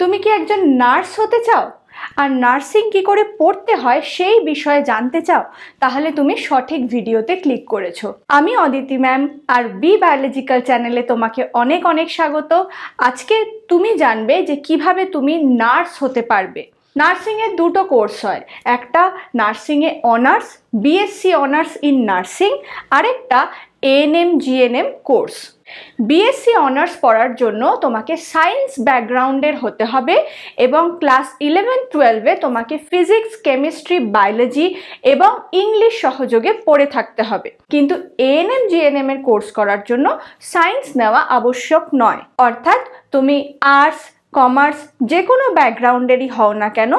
তুমি কি একজন নার্স হতে চাও আর নার্সিং কি করে পড়তে হয় সেই বিষয়ে জানতে চাও তাহলে তুমি সঠিক ভিডিওতে ক্লিক করেছো আমি অদিতি ম্যাম আর বি বায়োলজিক্যাল চ্যানেলে তোমাকে অনেক অনেক স্বাগত আজকে তুমি জানবে যে কিভাবে তুমি নার্স হতে পারবে নার্সিংয়ের দুটো কোর্স হয় একটা নার্সিংয়ে honours BSc honours in nursing আরেকটা ANM GNM course BSc honours পড়ার জন্য তোমাকে সায়েন্স ব্যাকগ্রাউন্ডের হতে হবে এবং ক্লাস ইলেভেন টুয়েলভে তোমাকে ফিজিক্স কেমিস্ট্রি বায়োলজি এবং ইংলিশ সহযোগে পড়ে থাকতে হবে কিন্তু এএনএম জিএনএম এর কোর্স করার জন্য সায়েন্স নেওয়া আবশ্যক নয় অর্থাৎ তুমি আর্টস কমার্স যে কোনো ব্যাকগ্রাউন্ডেরই হও না কেন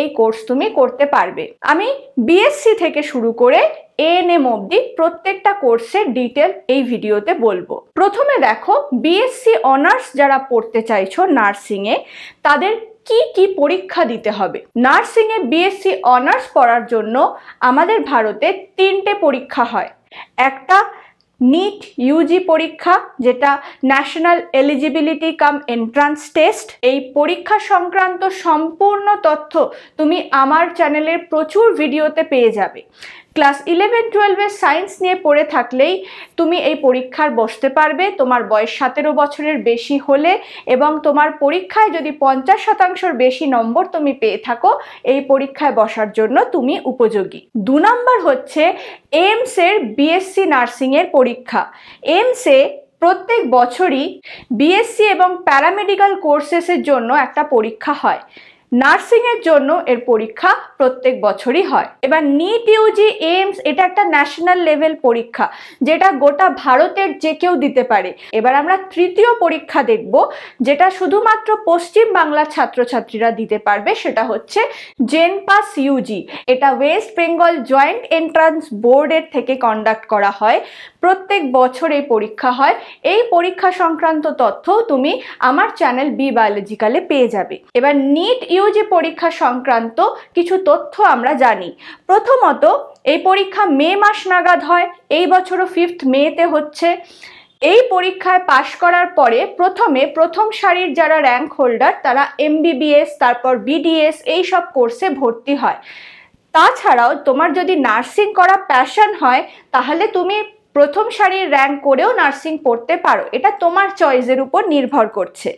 এই কোর্স তুমি করতে পারবে আমি বিএসসি থেকে শুরু করে এএনএম অবধি প্রত্যেকটা কোর্সের ডিটেল এই ভিডিওতে বলবো প্রথমে দেখো বিএসসি অনার্স যারা পড়তে চাইছো নার্সিংয়ে তাদের কি কি পরীক্ষা দিতে হবে নার্সিংয়ে বিএসসি অনার্স পড়ার জন্য আমাদের ভারতে তিনটে পরীক্ষা হয় একটা নিট ইউজি পরীক্ষা যেটা national eligibility cum entrance test এই পরীক্ষা সংক্রান্ত সম্পূর্ণ তথ্য তুমি আমার চ্যানেলের প্রচুর ভিডিওতে পেয়ে যাবে ক্লাস ইলেভেন টুয়েলভে সায়েন্স নিয়ে পড়ে থাকলেই তুমি এই পরীক্ষার বসতে পারবে তোমার বয়স সতেরো বছরের বেশি হলে এবং তোমার পরীক্ষায় যদি পঞ্চাশ শতাংশর বেশি নম্বর তুমি পেয়ে থাকো এই পরীক্ষায় বসার জন্য তুমি উপযোগী দু নম্বর হচ্ছে এমসের বিএসসি নার্সিংয়ের পরীক্ষা এমসে প্রত্যেক বছরই বিএসসি এবং প্যারামেডিক্যাল কোর্সেসের জন্য একটা পরীক্ষা হয় নার্সিংয়ের জন্য এর পরীক্ষা প্রত্যেক বছরই হয় এবার নিট ইউজি এইমস এটা একটা ন্যাশনাল লেভেল পরীক্ষা যেটা গোটা ভারতের যে কেউ দিতে পারে এবার আমরা তৃতীয় পরীক্ষা দেখব যেটা শুধুমাত্র পশ্চিম বাংলার ছাত্রছাত্রীরা দিতে পারবে সেটা হচ্ছে জেনপাস ইউজি এটা ওয়েস্ট বেঙ্গল জয়েন্ট এন্ট্রান্স বোর্ডের থেকে কন্ডাক্ট করা হয় প্রত্যেক বছর এই পরীক্ষা হয় এই পরীক্ষা সংক্রান্ত তথ্য তুমি আমার চ্যানেল বি বায়োলজিক্যালে পেয়ে যাবে এবার নিট ইউজি পরীক্ষা সংক্রান্ত কিছু তথ্য আমরা জানি প্রথমত এই পরীক্ষা মে মাস নাগাদ হয় এই বছরও ফিফথ মেতে হচ্ছে এই পরীক্ষায় পাশ করার পরে প্রথমে প্রথম সারির যারা র্যাঙ্ক হোল্ডার তারা এমবিবিএস তারপর বিডিএস এই সব কোর্সে ভর্তি হয় তাছাড়াও তোমার যদি নার্সিং করা প্যাশন হয় তাহলে তুমি প্রথম সারির র্যাঙ্ক করেও নার্সিং পড়তে পারো এটা তোমার চয়েসের উপর নির্ভর করছে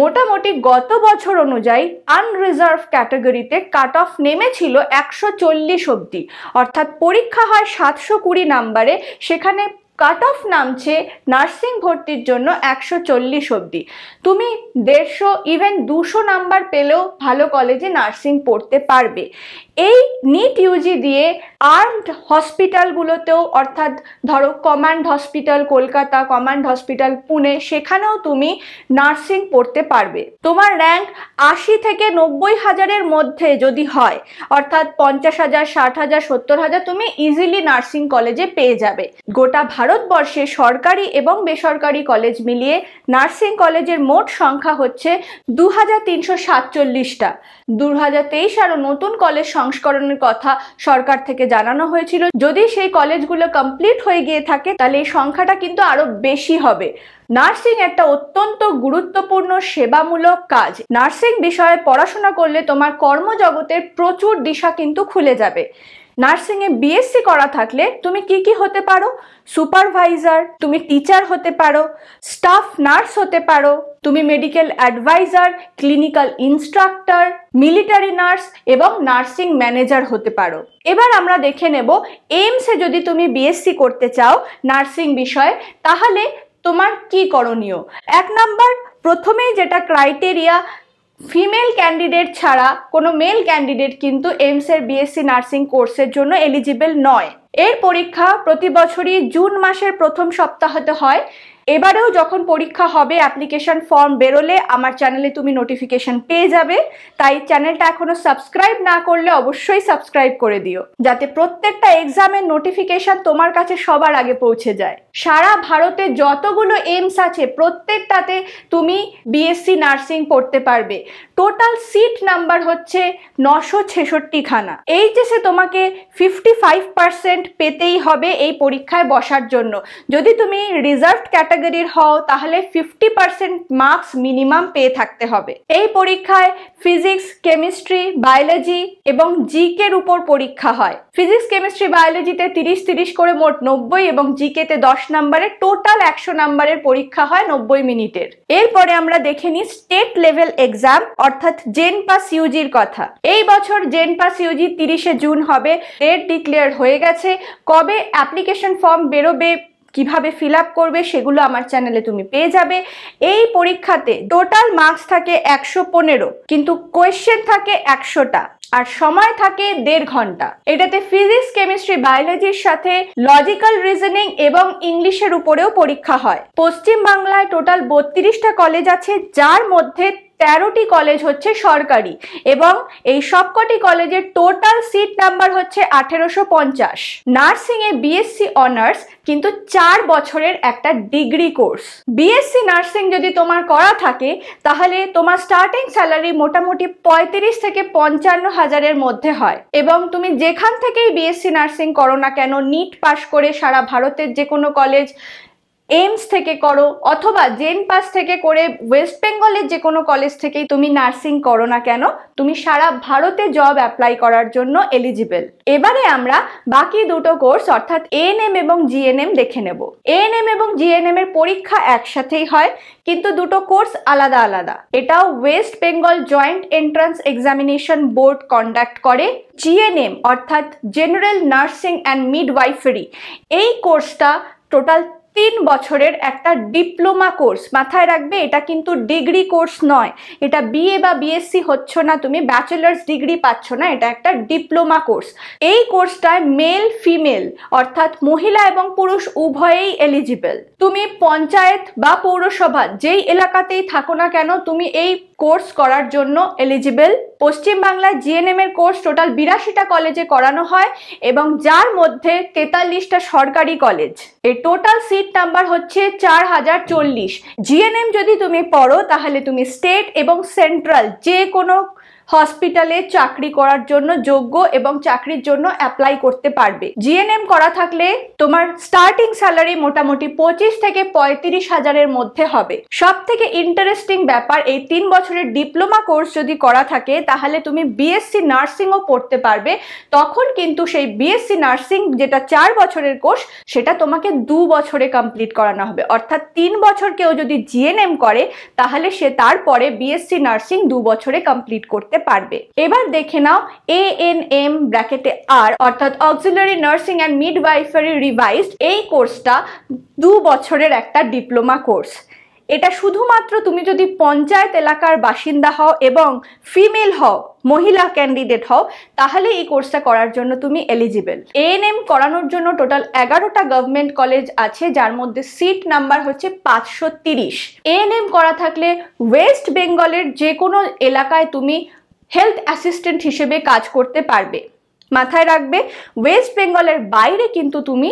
মোটামুটি গত বছর অনুযায়ী আনরিজার্ভ ক্যাটাগরিতে কাট অফ নেমেছিল একশো চল্লিশ অবধি অর্থাৎ পরীক্ষা হয় সাতশো কুড়ি নাম্বারে সেখানে কাট অফ নামছে নার্সিং ভর্তির জন্য একশো চল্লিশ অব্দি তুমি দেড়শো ইভেন দুশো নাম্বার পেলেও ভালো কলেজে নার্সিং পড়তে পারবে এই নিট ইউজি দিয়ে আর্মড হসপিটালগুলোতেও অর্থাৎ ধরো command hospital Kolkata command hospital Pune সেখানেও তুমি নার্সিং পড়তে পারবে তোমার র্যাঙ্ক আশি থেকে নব্বই হাজারের মধ্যে যদি হয় অর্থাৎ পঞ্চাশ হাজার ষাট হাজার সত্তর হাজার তুমি ইজিলি নার্সিং কলেজে পেয়ে যাবে গোটা ভারত ভারতবর্ষে সরকারি এবং বেসরকারি কলেজ মিলিয়ে নার্সিং কলেজের মোট সংখ্যা হচ্ছে দু হাজার তিনশো সাতচল্লিশটা দু হাজার তেইশ আরও নতুন কলেজ সংস্করণের কথা সরকার থেকে জানানো হয়েছিল যদি সেই কলেজগুলো কমপ্লিট হয়ে গিয়ে থাকে তাহলে এই সংখ্যাটা কিন্তু আরও বেশি হবে নার্সিং একটা অত্যন্ত গুরুত্বপূর্ণ সেবামূলক কাজ নার্সিং বিষয়ে পড়াশোনা করলে তোমার কর্মজগতের প্রচুর দিশা কিন্তু খুলে যাবে নার্সিংয়ে বিএসসি করা থাকলে তুমি কি কি হতে পারো সুপারভাইজার তুমি টিচার হতে পারো স্টাফ নার্স হতে পারো তুমি medical adviser clinical instructor military nurse এবং নার্সিং ম্যানেজার হতে পারো এবার আমরা দেখে নেব এইমসে যদি তুমি বিএসসি করতে চাও নার্সিং বিষয়ে তাহলে তোমার কি করণীয় এক নাম্বার প্রথমেই যেটা ক্রাইটেরিয়া ফিমেল ক্যান্ডিডেট ছাড়া কোনো মেল ক্যান্ডিডেট কিন্তু এমসের বিএসসি নার্সিং কোর্সের জন্য এলিজিবল নয় এর পরীক্ষা প্রতি বছরই জুন মাসের প্রথম সপ্তাহতে হয় এবারেও যখন পরীক্ষা হবে অ্যাপ্লিকেশন ফর্ম বেরোলে আমার চ্যানেলে তুমি নোটিফিকেশন পেয়ে যাবে তাই চ্যানেলটা এখনও সাবস্ক্রাইব না করলে অবশ্যই সাবস্ক্রাইব করে দিও যাতে প্রত্যেকটা এক্সামের নোটিফিকেশন তোমার কাছে সবার আগে পৌঁছে যায় সারা ভারতে যতগুলো এইমস আছে প্রত্যেকটাতে তুমি বিএসসি নার্সিং পড়তে পারবে টোটাল সিট নাম্বার হচ্ছে নশো ছেষট্টি ছেষট্টিখানা এইচএসে তোমাকে ফিফটি ফাইভ পার্সেন্ট পেতেই হবে এই পরীক্ষায় বসার জন্য যদি তুমি রিজার্ভ ক্যাটাগরির হও তাহলে ফিফটি পার্সেন্ট মার্কস মিনিমাম পেয়ে থাকতে হবে এই পরীক্ষায় ফিজিক্স কেমিস্ট্রি বায়োলজি এবং জিকের উপর পরীক্ষা হয় ফিজিক্স কেমিস্ট্রি বায়োলজিতে তিরিশ তিরিশ করে মোট নব্বই এবং জিকেতে দশ নাম্বারে টোটাল একশো নাম্বারের পরীক্ষা হয় নব্বই মিনিটের এরপরে আমরা দেখে নিই স্টেট লেভেল এক্সাম অর্থাৎ জেন পাস ইউজির কথা এই বছর জেন পাস ইউজি তিরিশে জুন হবে ডেট ডিক্লেয়ার হয়ে গেছে কবে অ্যাপ্লিকেশন ফর্ম বেরোবে কিভাবে ফিল করবে সেগুলো আমার চ্যানেলে তুমি পেয়ে যাবে এই পরীক্ষাতে টোটাল মার্কস থাকে একশো পনেরো কিন্তু কোয়েশ্চেন থাকে একশোটা আর সময় থাকে দেড় ঘন্টা এটাতে ফিজিক্স কেমিস্ট্রি বায়োলজির সাথে লজিক্যাল রিজনিং এবং ইংলিশের উপরেও পরীক্ষা হয় পশ্চিম বাংলায় টোটাল বত্রিশটা কলেজ আছে যার মধ্যে তেরোটি কলেজ হচ্ছে সরকারি এবং এই সবকটি কলেজের টোটাল সিট নাম্বার হচ্ছে আঠেরোশো পঞ্চাশ নার্সিংয়ে বিএসসি অনার্স কিন্তু চার বছরের একটা ডিগ্রি কোর্স বিএসসি নার্সিং যদি তোমার করা থাকে তাহলে তোমার স্টার্টিং স্যালারি মোটামুটি পঁয়ত্রিশ থেকে পঞ্চান্ন হাজারের মধ্যে হয় এবং তুমি যেখান থেকেই বিএসসি নার্সিং করো না কেন নিট পাশ করে সারা ভারতের যে কোনো কলেজ এইমস থেকে করো অথবা জেন পাস থেকে করে ওয়েস্ট বেঙ্গলের যে কোনো কলেজ থেকেই তুমি নার্সিং করো না কেন তুমি সারা ভারতে জব অ্যাপ্লাই করার জন্য এলিজিবল এবারে আমরা বাকি দুটো কোর্স অর্থাৎ এএনএম এবং জিএনএম দেখে নেব এএনএম এবং জিএনএম এর পরীক্ষা একসাথেই হয় কিন্তু দুটো কোর্স আলাদা আলাদা এটাও west Bengal joint entrance examination board conduct করে জিএনএম অর্থাৎ জেনারেল নার্সিং অ্যান্ড মিডওয়াইফারি এই কোর্সটা টোটাল তিন বছরের একটা ডিপ্লোমা কোর্স মাথায় রাখবে এটা কিন্তু ডিগ্রি কোর্স নয় এটা বিএ বা বিএসসি হচ্ছ না তুমি ব্যাচেলার্স ডিগ্রি পাচ্ছ না এটা একটা ডিপ্লোমা কোর্স এই কোর্সটায় মেল ফিমেল অর্থাৎ মহিলা এবং পুরুষ উভয়েই এলিজিবল তুমি পঞ্চায়েত বা পৌরসভা যেই এলাকাতেই থাকো না কেন তুমি এই কোর্স করার জন্য এলিজিবেল পশ্চিমবাংলায় জিএনএম এর কোর্স টোটাল বিরাশিটা কলেজে করানো হয় এবং যার মধ্যে তেতাল্লিশটা সরকারি কলেজ এর টোটাল সিট নাম্বার হচ্ছে চার হাজার চল্লিশ জিএনএম যদি তুমি পড়ো তাহলে তুমি স্টেট এবং সেন্ট্রাল যে কোনো হসপিটালে চাকরি করার জন্য যোগ্য এবং চাকরির জন্য অ্যাপ্লাই করতে পারবে জিএনএম করা থাকলে তোমার স্টার্টিং স্যালারি মোটামুটি পঁচিশ থেকে পঁয়ত্রিশ হাজারের মধ্যে হবে সব থেকে ইন্টারেস্টিং ব্যাপার এই তিন বছরের ডিপ্লোমা কোর্স যদি করা থাকে তাহলে তুমি বিএসসি নার্সিংও পড়তে পারবে তখন কিন্তু সেই বিএসসি নার্সিং যেটা চার বছরের কোর্স সেটা তোমাকে দু বছরে কমপ্লিট করানো হবে অর্থাৎ তিন বছর কেউ যদি জিএনএম করে তাহলে সে তারপরে বিএসসি নার্সিং দু বছরে কমপ্লিট করতে করতে পারবে এবার দেখে নাও এ এন এম ব্র্যাকেটে আর অর্থাৎ auxiliary nursing and midwifery revise এই কোর্সটা দু বছরের একটা ডিপ্লোমা কোর্স এটা শুধুমাত্র তুমি যদি পঞ্চায়েত এলাকার বাসিন্দা হও এবং ফিমেল হও মহিলা ক্যান্ডিডেট হও তাহলে এই কোর্সটা করার জন্য তুমি এলিজিবল এএনএম করানোর জন্য টোটাল এগারোটা গভর্নমেন্ট কলেজ আছে যার মধ্যে সিট নাম্বার হচ্ছে পাঁচশো তিরিশ এএনএম করা থাকলে ওয়েস্ট বেঙ্গলের যে কোনো এলাকায় তুমি হেলথ অ্যাসিস্ট্যান্ট হিসেবে কাজ করতে পারবে মাথায় রাখবে ওয়েস্ট বেঙ্গলের বাইরে কিন্তু তুমি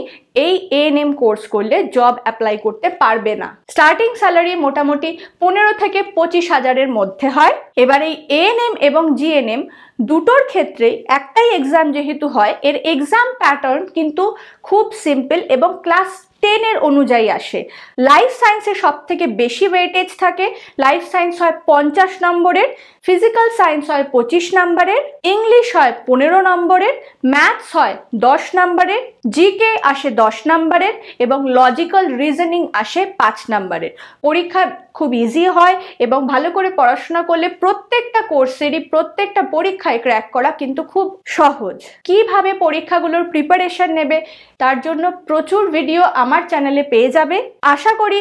এই এএনএম কোর্স করলে জব অ্যাপ্লাই করতে পারবে না স্টার্টিং স্যালারি মোটামুটি পনেরো থেকে পঁচিশ হাজারের মধ্যে হয় এবার এই এএনএম এবং জিএনএম দুটোর ক্ষেত্রে একটাই এক্সাম যেহেতু হয় এর এক্সাম প্যাটার্ন কিন্তু খুব সিম্পল এবং ক্লাস টেনের অনুযায়ী আসে লাইফ সায়েন্সে সব থেকে বেশি ওয়েটেজ থাকে লাইফ সায়েন্স হয় পঞ্চাশ নম্বরের ফিজিক্যাল সায়েন্স হয় পঁচিশ নম্বরের ইংলিশ হয় পনেরো নম্বরের ম্যাথস হয় দশ নম্বরের জিকে আসে দশ নম্বরের এবং লজিক্যাল রিজনিং আসে পাঁচ নম্বরের পরীক্ষা খুব ইজি হয় এবং ভালো করে পড়াশোনা করলে প্রত্যেকটা কোর্সেরই প্রত্যেকটা পরীক্ষায় ক্র্যাক করা কিন্তু খুব সহজ কিভাবে পরীক্ষাগুলোর প্রিপারেশন নেবে তার জন্য প্রচুর ভিডিও আমার চ্যানেলে পেয়ে যাবে আশা করি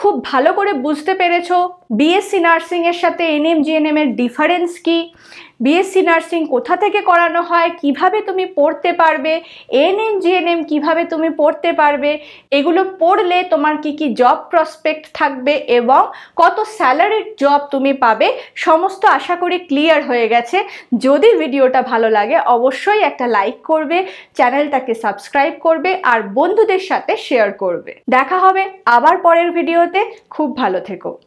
খুব ভালো করে বুঝতে পেরেছ বিএসসি নার্সিংয়ের সাথে এনএম জিএনএম এর ডিফারেন্স কী বিএসসি নার্সিং কোথা থেকে করানো হয় কিভাবে তুমি পড়তে পারবে এনএম জিএনএম কিভাবে তুমি পড়তে পারবে এগুলো পড়লে তোমার কি কি জব প্রসপেক্ট থাকবে এবং কত স্যালারির জব তুমি পাবে সমস্ত আশা করি ক্লিয়ার হয়ে গেছে যদি ভিডিওটা ভালো লাগে অবশ্যই একটা লাইক করবে চ্যানেলটাকে সাবস্ক্রাইব করবে আর বন্ধুদের সাথে শেয়ার করবে দেখা হবে আবার পরের ভিডিওতে খুব ভালো থেকো